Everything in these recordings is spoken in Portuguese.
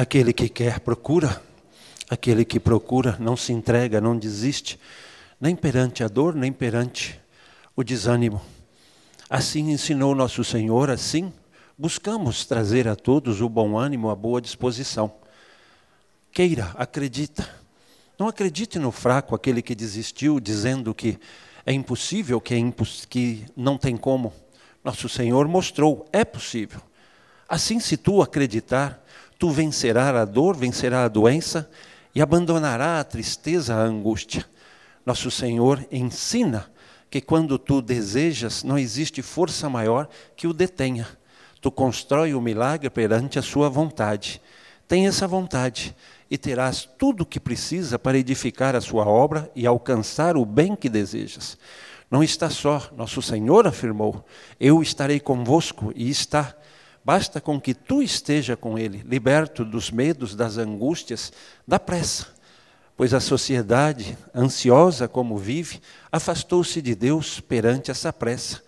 Aquele que quer, procura. Aquele que procura, não se entrega, não desiste, nem perante a dor, nem perante o desânimo. Assim ensinou nosso Senhor, assim buscamos trazer a todos o bom ânimo, a boa disposição. Queira, acredita. Não acredite no fraco, aquele que desistiu, dizendo que é impossível, que, é imposs... que não tem como. Nosso Senhor mostrou, é possível. Assim, se tu acreditar, tu vencerás a dor, vencerás a doença e abandonarás a tristeza, a angústia. Nosso Senhor ensina que quando tu desejas, não existe força maior que o detenha. Tu constrói o milagre perante a sua vontade. Tem essa vontade e terás tudo o que precisa para edificar a sua obra e alcançar o bem que desejas. Não está só, nosso Senhor afirmou: Eu estarei convosco e está Basta com que tu esteja com ele, liberto dos medos, das angústias, da pressa. Pois a sociedade, ansiosa como vive, afastou-se de Deus perante essa pressa.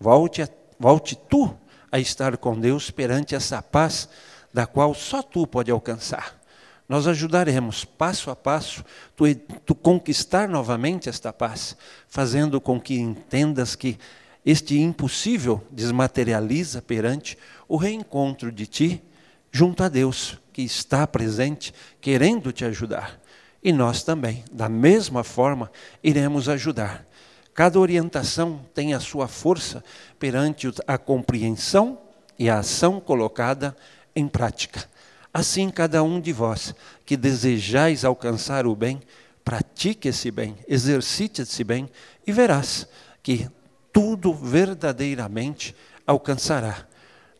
Volte, a, volte tu a estar com Deus perante essa paz, da qual só tu pode alcançar. Nós ajudaremos, passo a passo, tu, tu conquistar novamente esta paz, fazendo com que entendas que este impossível desmaterializa perante o reencontro de ti junto a Deus, que está presente, querendo te ajudar. E nós também, da mesma forma, iremos ajudar. Cada orientação tem a sua força perante a compreensão e a ação colocada em prática. Assim, cada um de vós que desejais alcançar o bem, pratique esse bem, exercite esse bem, e verás que tudo verdadeiramente alcançará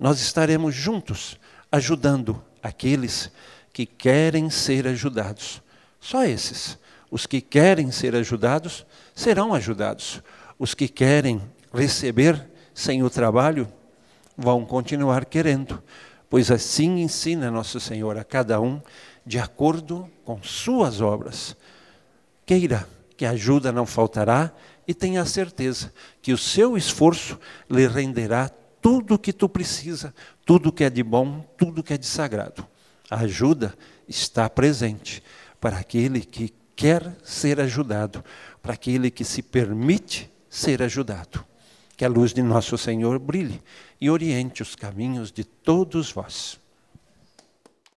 nós estaremos juntos ajudando aqueles que querem ser ajudados. Só esses. Os que querem ser ajudados serão ajudados. Os que querem receber sem o trabalho vão continuar querendo, pois assim ensina nosso Senhor a cada um de acordo com suas obras. Queira que a ajuda não faltará e tenha certeza que o seu esforço lhe renderá tudo o que tu precisa, tudo que é de bom, tudo que é de sagrado. A ajuda está presente para aquele que quer ser ajudado, para aquele que se permite ser ajudado. Que a luz de nosso Senhor brilhe e oriente os caminhos de todos vós.